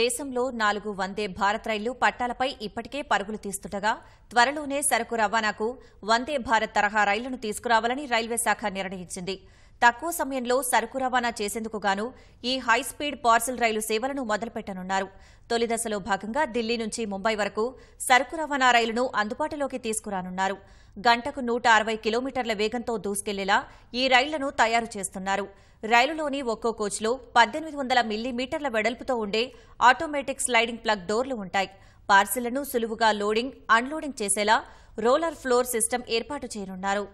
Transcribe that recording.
దేశంలో నాలుగు వందే భారత్ రైళ్లు పట్టాలపై ఇప్పటికే పరుగులు తీస్తుండగా త్వరలోనే సరుకు రవాణాకు వందే భారత్ తరహా రైళ్లను తీసుకురావాలని రైల్వే శాఖ నిర్ణయించింది తక్కువ సమయంలో సరుకు రవాణా చేసేందుకు గాను ఈ హైస్పీడ్ పార్సిల్ రైలు సేవలను మొదలుపెట్టనున్నారు తొలి దశలో భాగంగా ఢిల్లీ నుంచి ముంబై వరకు సరుకు రవాణా రైలును అందుబాటులోకి తీసుకురానున్నారు గంటకు నూట అరవై కిలోమీటర్ల వేగంతో దూసుకెళ్లేలా ఈ రైళ్లను తయారు చేస్తున్నారు రైలులోని ఒక్కో కోచ్లో పద్దెనిమిది వందల మిల్లీమీటర్ల వెడల్పుతో ఉండే ఆటోమేటిక్ స్లైడింగ్ ప్లగ్ డోర్లు ఉంటాయి పార్సిళ్లను సులువుగా లోడింగ్ అన్లోడింగ్ చేసేలా రోలర్ ఫ్లోర్ సిస్టమ్ ఏర్పాటు చేయనున్నారు